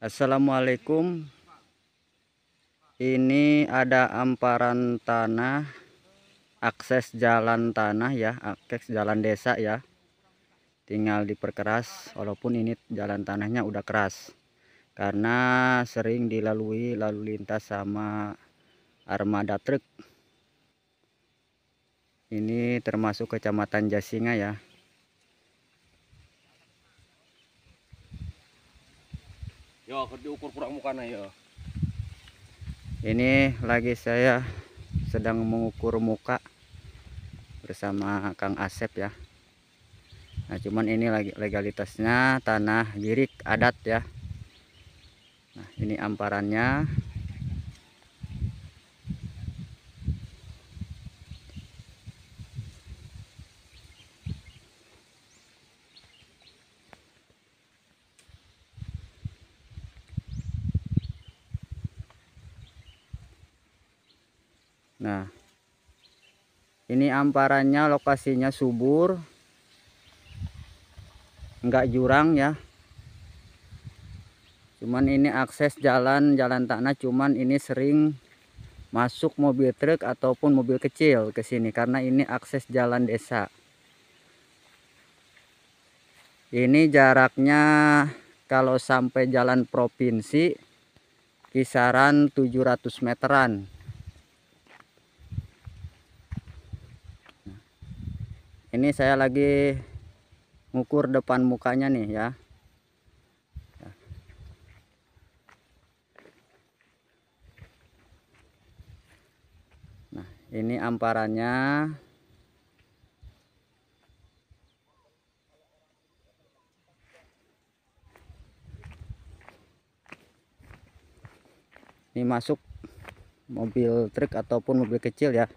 Assalamualaikum ini ada amparan tanah akses jalan tanah ya akses jalan desa ya tinggal diperkeras walaupun ini jalan tanahnya udah keras karena sering dilalui lalu lintas sama armada truk ini termasuk kecamatan Jasinga ya Ya, diukur kurang Ini lagi saya sedang mengukur muka bersama Kang Asep ya. Nah, cuman ini lagi legalitasnya tanah girik adat ya. Nah, ini amparannya Nah, ini amparannya lokasinya subur, enggak jurang ya. Cuman ini akses jalan jalan tanah, cuman ini sering masuk mobil truk ataupun mobil kecil ke sini karena ini akses jalan desa. Ini jaraknya kalau sampai jalan provinsi kisaran 700 meteran ini saya lagi ngukur depan mukanya nih ya nah ini amparannya ini masuk mobil trik ataupun mobil kecil ya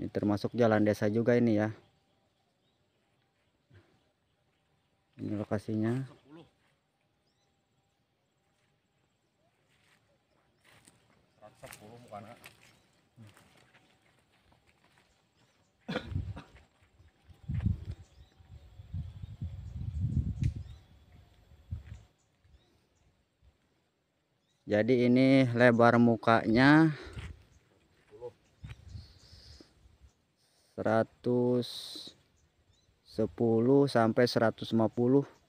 ini termasuk jalan desa juga ini ya ini lokasinya jadi ini lebar mukanya 110 sampai 150